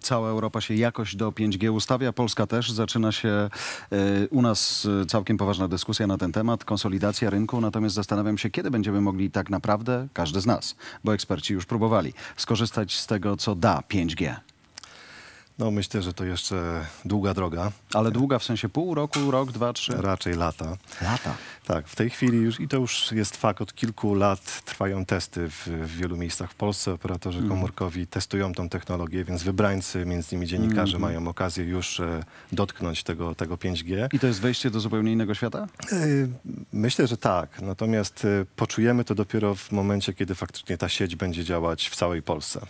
cała Europa się jakoś do 5G ustawia, Polska też. Zaczyna się e, u nas całkiem poważna dyskusja na ten temat, konsolidacja rynku, natomiast zastanawiam się, kiedy będziemy mogli tak naprawdę, każdy z nas, bo eksperci już próbowali, skorzystać z tego, co da 5G. No myślę, że to jeszcze długa droga. Ale długa w sensie pół roku, rok, dwa, trzy? Raczej lata. Lata? Tak, w tej chwili już, i to już jest fakt, od kilku lat trwają testy w, w wielu miejscach w Polsce. Operatorzy mm. komórkowi testują tą technologię, więc wybrańcy, między innymi dziennikarze, mm. mają okazję już e, dotknąć tego, tego 5G. I to jest wejście do zupełnie innego świata? E, myślę, że tak. Natomiast e, poczujemy to dopiero w momencie, kiedy faktycznie ta sieć będzie działać w całej Polsce.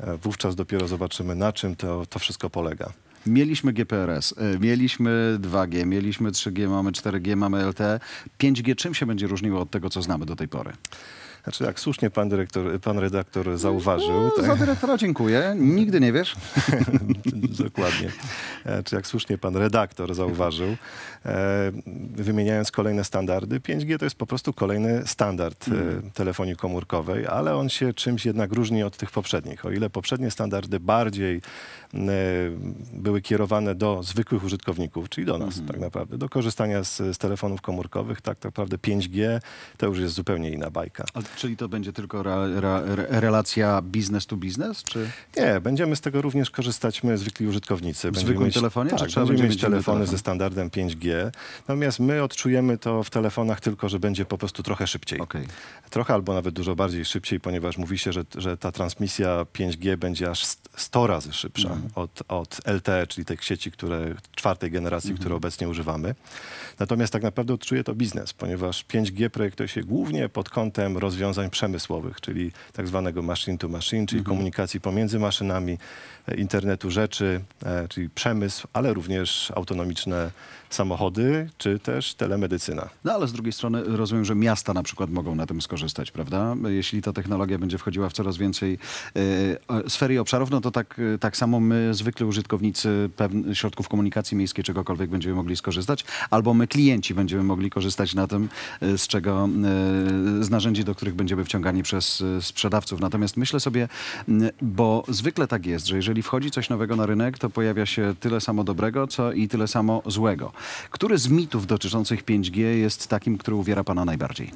E, wówczas dopiero zobaczymy, na czym to, to wszystko polega? Mieliśmy GPRS, y, mieliśmy 2G, mieliśmy 3G, mamy 4G, mamy LTE. 5G czym się będzie różniło od tego, co znamy do tej pory? Znaczy, jak słusznie pan dyrektor, pan redaktor zauważył. No, tak. Za dyrektora dziękuję. Nigdy nie wiesz. Dokładnie. Czy znaczy, jak słusznie pan redaktor zauważył, e, wymieniając kolejne standardy, 5G to jest po prostu kolejny standard mm. telefonii komórkowej, ale on się czymś jednak różni od tych poprzednich. O ile poprzednie standardy bardziej e, były kierowane do zwykłych użytkowników, czyli do nas mm. tak naprawdę, do korzystania z, z telefonów komórkowych, tak naprawdę 5G to już jest zupełnie inna bajka. Czyli to będzie tylko re, re, relacja biznes to biznes? Czy... Nie, będziemy z tego również korzystać my, zwykli użytkownicy. W zwykłym mieć, telefonie? Tak, czy trzeba będziemy, mieć telefony telefon? ze standardem 5G. Natomiast my odczujemy to w telefonach tylko, że będzie po prostu trochę szybciej. Okay. Trochę albo nawet dużo bardziej szybciej, ponieważ mówi się, że, że ta transmisja 5G będzie aż 100 razy szybsza mhm. od, od LTE, czyli tych sieci które, czwartej generacji, mhm. które obecnie używamy. Natomiast tak naprawdę odczuje to biznes, ponieważ 5G projektuje się głównie pod kątem rozwiązania rozwiązań przemysłowych, czyli tak zwanego machine to machine, czyli mhm. komunikacji pomiędzy maszynami, e, internetu rzeczy, e, czyli przemysł, ale również autonomiczne samochody, czy też telemedycyna. No ale z drugiej strony rozumiem, że miasta na przykład mogą na tym skorzystać, prawda? Jeśli ta technologia będzie wchodziła w coraz więcej y, e, sfer i obszarów, no to tak, tak samo my, zwykli użytkownicy środków komunikacji miejskiej, czegokolwiek będziemy mogli skorzystać, albo my, klienci, będziemy mogli korzystać na tym, z czego, z narzędzi, do których będziemy wciągani przez y, sprzedawców. Natomiast myślę sobie, bo zwykle tak jest, że jeżeli wchodzi coś nowego na rynek, to pojawia się tyle samo dobrego, co i tyle samo złego. Który z mitów dotyczących 5G jest takim, który uwiera pana najbardziej?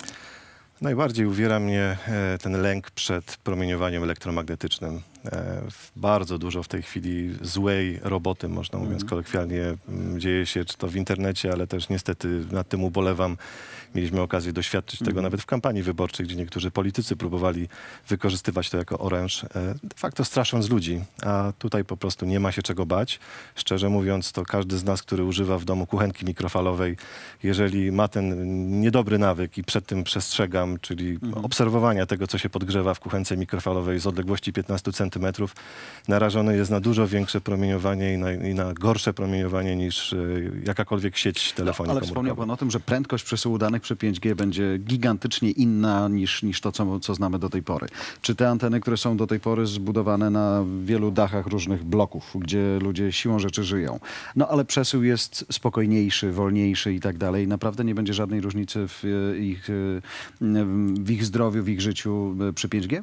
Najbardziej uwiera mnie e, ten lęk przed promieniowaniem elektromagnetycznym. E, bardzo dużo w tej chwili złej roboty, można mówiąc mhm. kolokwialnie, mm, dzieje się, czy to w internecie, ale też niestety nad tym ubolewam. Mieliśmy okazję doświadczyć tego mhm. nawet w kampanii wyborczej, gdzie niektórzy politycy próbowali wykorzystywać to jako oręż, e, de facto strasząc ludzi, a tutaj po prostu nie ma się czego bać. Szczerze mówiąc, to każdy z nas, który używa w domu kuchenki mikrofalowej, jeżeli ma ten niedobry nawyk i przed tym przestrzegam, czyli mm. obserwowania tego, co się podgrzewa w kuchence mikrofalowej z odległości 15 cm, cm, narażony jest na dużo większe promieniowanie i na, i na gorsze promieniowanie niż y, jakakolwiek sieć telefonii no, Ale wspomniał Pan o tym, że prędkość przesyłu danych przy 5G będzie gigantycznie inna niż, niż to, co, co znamy do tej pory. Czy te anteny, które są do tej pory zbudowane na wielu dachach różnych bloków, gdzie ludzie siłą rzeczy żyją, no ale przesył jest spokojniejszy, wolniejszy i tak dalej, naprawdę nie będzie żadnej różnicy w e, ich, e, w ich zdrowiu, w ich życiu przy 5G?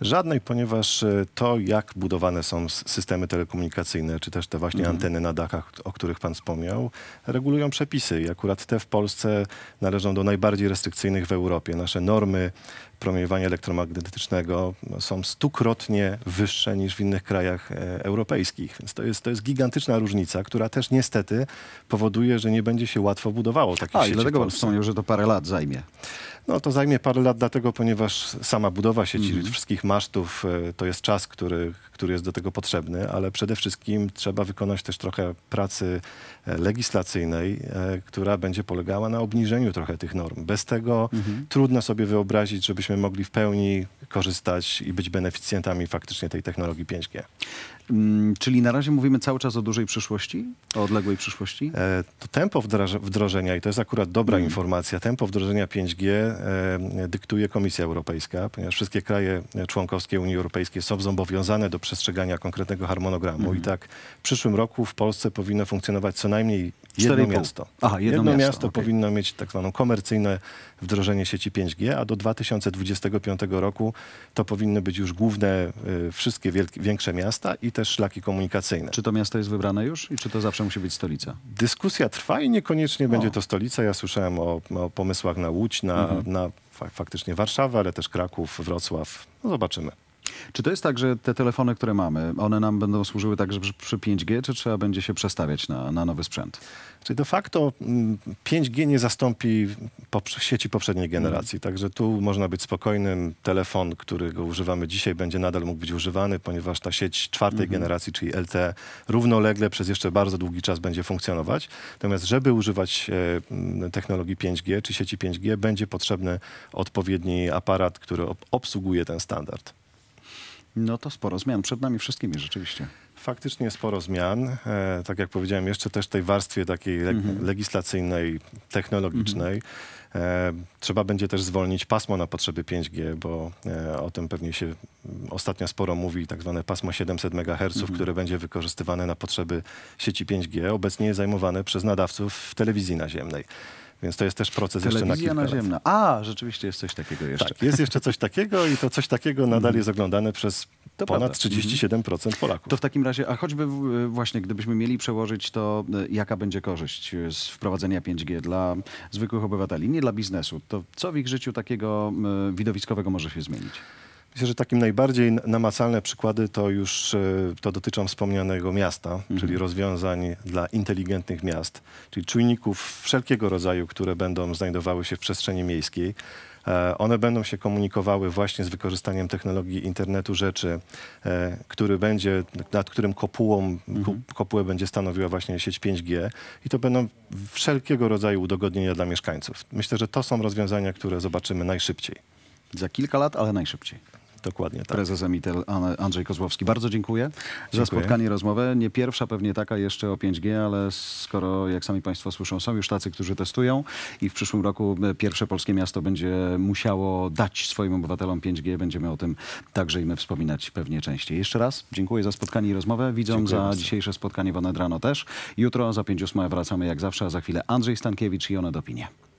Żadnej, ponieważ e, to, jak budowane są systemy telekomunikacyjne, czy też te właśnie mhm. anteny na dachach, o których pan wspomniał, regulują przepisy i akurat te w Polsce należą do najbardziej restrykcyjnych w Europie. Nasze normy promieniowania elektromagnetycznego są stukrotnie wyższe niż w innych krajach e, europejskich. Więc to jest, to jest gigantyczna różnica, która też niestety powoduje, że nie będzie się łatwo budowało takich A, A i dlatego pan wspomniał, że to parę lat zajmie. No to zajmie parę lat dlatego, ponieważ sama budowa sieci mhm. wszystkich masztów e, to jest czas, który, który jest do tego potrzebny, ale przede wszystkim trzeba wykonać też trochę pracy e, legislacyjnej, e, która będzie polegała na obniżeniu trochę tych norm. Bez tego mhm. trudno sobie wyobrazić, żebyśmy mogli w pełni korzystać i być beneficjentami faktycznie tej technologii 5G. Mm, czyli na razie mówimy cały czas o dużej przyszłości, o odległej przyszłości? to tempo wdrożenia, i to jest akurat dobra mm. informacja, tempo wdrożenia 5G E, dyktuje Komisja Europejska, ponieważ wszystkie kraje członkowskie Unii Europejskiej są zobowiązane do przestrzegania konkretnego harmonogramu mhm. i tak w przyszłym roku w Polsce powinno funkcjonować co najmniej jedno miasto. Aha, jedno, jedno miasto, miasto okay. powinno mieć tak zwaną komercyjne wdrożenie sieci 5G, a do 2025 roku to powinny być już główne y, wszystkie wielkie, większe miasta i też szlaki komunikacyjne. Czy to miasto jest wybrane już i czy to zawsze musi być stolica? Dyskusja trwa i niekoniecznie o. będzie to stolica. Ja słyszałem o, o pomysłach na Łódź, na mhm na faktycznie Warszawę, ale też Kraków, Wrocław. No zobaczymy. Czy to jest tak, że te telefony, które mamy, one nam będą służyły także przy 5G, czy trzeba będzie się przestawiać na, na nowy sprzęt? Czyli de facto 5G mm, nie zastąpi sieci poprzedniej mhm. generacji, także tu można być spokojnym. Telefon, którego używamy dzisiaj, będzie nadal mógł być używany, ponieważ ta sieć czwartej hmm. generacji, czyli LTE, równolegle przez jeszcze bardzo długi czas będzie funkcjonować. Natomiast, żeby używać e, technologii 5G czy sieci 5G, będzie potrzebny odpowiedni aparat, który obsługuje ten standard. No to sporo zmian przed nami wszystkimi rzeczywiście. Faktycznie sporo zmian. E, tak jak powiedziałem, jeszcze też tej warstwie takiej mhm. legislacyjnej, technologicznej. Mhm. E, trzeba będzie też zwolnić pasmo na potrzeby 5G, bo e, o tym pewnie się mm, ostatnio sporo mówi, tak zwane pasmo 700 MHz, mhm. które będzie wykorzystywane na potrzeby sieci 5G, obecnie zajmowane przez nadawców w telewizji naziemnej. Więc to jest też proces Telewizja jeszcze na kilka naziemna. Lat. A, rzeczywiście jest coś takiego jeszcze. Tak, jest jeszcze coś takiego i to coś takiego mhm. nadal jest oglądane przez to ponad mhm. prawda. 37% Polaków. To w takim razie, a choćby właśnie gdybyśmy mieli przełożyć to, y, jaka będzie korzyść y, z wprowadzenia 5G dla zwykłych obywateli, nie dla biznesu, to co w ich życiu takiego y, widowiskowego może się zmienić? Myślę, że takim najbardziej namacalne przykłady to już e, to dotyczą wspomnianego miasta, mhm. czyli rozwiązań dla inteligentnych miast, czyli czujników wszelkiego rodzaju, które będą znajdowały się w przestrzeni miejskiej. E, one będą się komunikowały właśnie z wykorzystaniem technologii internetu rzeczy, e, który będzie, nad którym kopułą, mhm. kopułę będzie stanowiła właśnie sieć 5G i to będą wszelkiego rodzaju udogodnienia dla mieszkańców. Myślę, że to są rozwiązania, które zobaczymy najszybciej. Za kilka lat, ale najszybciej. Dokładnie tak. Prezes Emitel Andrzej Kozłowski. Bardzo dziękuję, dziękuję, za spotkanie i rozmowę. Nie pierwsza pewnie taka jeszcze o 5G, ale skoro, jak sami Państwo słyszą, są już tacy, którzy testują i w przyszłym roku e, pierwsze polskie miasto będzie musiało dać swoim obywatelom 5G. Będziemy o tym także i my wspominać pewnie częściej. Jeszcze raz dziękuję za spotkanie i rozmowę. Widzą za bardzo. dzisiejsze spotkanie w Rano też. Jutro za 5.08 wracamy jak zawsze, a za chwilę Andrzej Stankiewicz i One opinie.